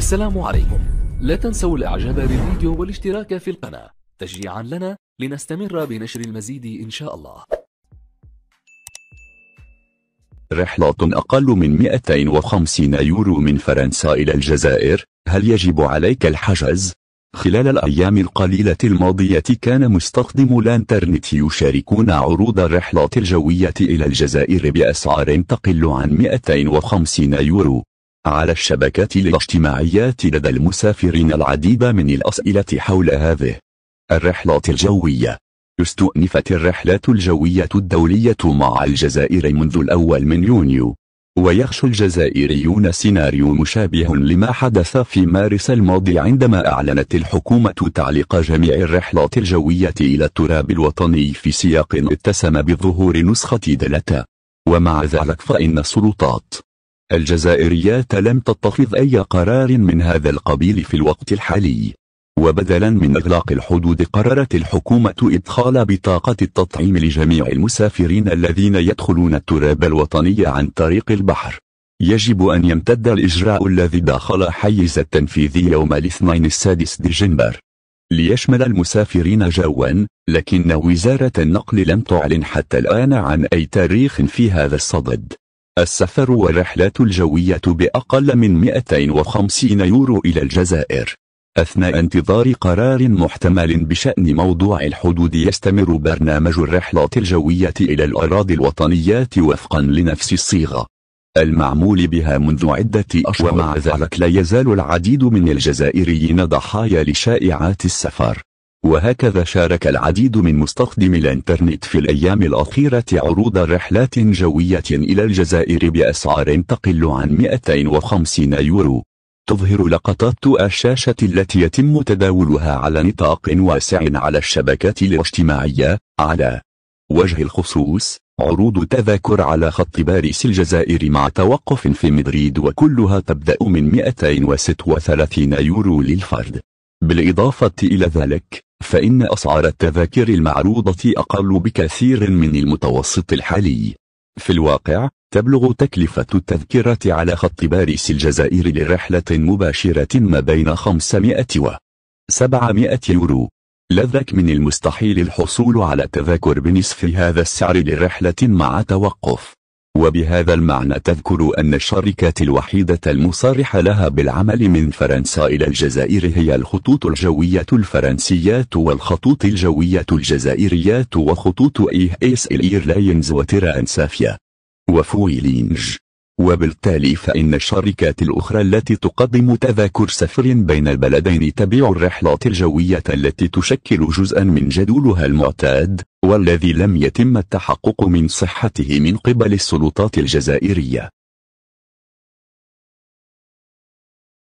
السلام عليكم لا تنسوا الاعجاب بالفيديو والاشتراك في القناة تشجيعا لنا لنستمر بنشر المزيد إن شاء الله رحلة أقل من 250 يورو من فرنسا إلى الجزائر هل يجب عليك الحجز؟ خلال الأيام القليلة الماضية كان مستخدمو الانترنت يشاركون عروض الرحلات الجوية إلى الجزائر بأسعار تقل عن 250 يورو على الشبكات الاجتماعية لدى المسافرين العديد من الأسئلة حول هذه الرحلات الجوية استؤنفت الرحلات الجوية الدولية مع الجزائر منذ الأول من يونيو ويخشى الجزائريون سيناريو مشابه لما حدث في مارس الماضي عندما أعلنت الحكومة تعليق جميع الرحلات الجوية إلى التراب الوطني في سياق اتسم بظهور نسخة دلتا ومع ذلك فإن السلطات الجزائريات لم تتخذ أي قرار من هذا القبيل في الوقت الحالي وبدلا من إغلاق الحدود قررت الحكومة إدخال بطاقة التطعيم لجميع المسافرين الذين يدخلون التراب الوطني عن طريق البحر يجب أن يمتد الإجراء الذي داخل حيز التنفيذ يوم الاثنين السادس ديسمبر ليشمل المسافرين جوا لكن وزارة النقل لم تعلن حتى الآن عن أي تاريخ في هذا الصدد السفر والرحلات الجوية بأقل من 250 يورو إلى الجزائر أثناء انتظار قرار محتمل بشأن موضوع الحدود يستمر برنامج الرحلات الجوية إلى الأراضي الوطنيات وفقا لنفس الصيغة المعمول بها منذ عدة أشهر ومع ذلك لا يزال العديد من الجزائريين ضحايا لشائعات السفر وهكذا شارك العديد من مستخدمي الانترنت في الأيام الأخيرة عروض رحلات جوية إلى الجزائر بأسعار تقل عن 250 يورو تظهر لقطات الشاشة التي يتم تداولها على نطاق واسع على الشبكات الاجتماعية على وجه الخصوص عروض تذاكر على خط باريس الجزائر مع توقف في مدريد وكلها تبدأ من 236 يورو للفرد بالإضافة إلى ذلك فإن أسعار التذاكر المعروضة أقل بكثير من المتوسط الحالي في الواقع تبلغ تكلفة التذكرة على خط باريس الجزائر لرحلة مباشرة ما بين 500 و 700 يورو لذلك من المستحيل الحصول على تذاكر بنصف هذا السعر لرحلة مع توقف وبهذا المعنى تذكر أن الشركات الوحيدة المصارحة لها بالعمل من فرنسا إلى الجزائر هي الخطوط الجوية الفرنسيات والخطوط الجوية الجزائريات وخطوط إيه إس الإيرلاينز وترانسافيا وفويلينج وبالتالي فإن الشركات الأخرى التي تقدم تذاكر سفر بين البلدين تبيع الرحلات الجوية التي تشكل جزءا من جدولها المعتاد والذي لم يتم التحقق من صحته من قبل السلطات الجزائرية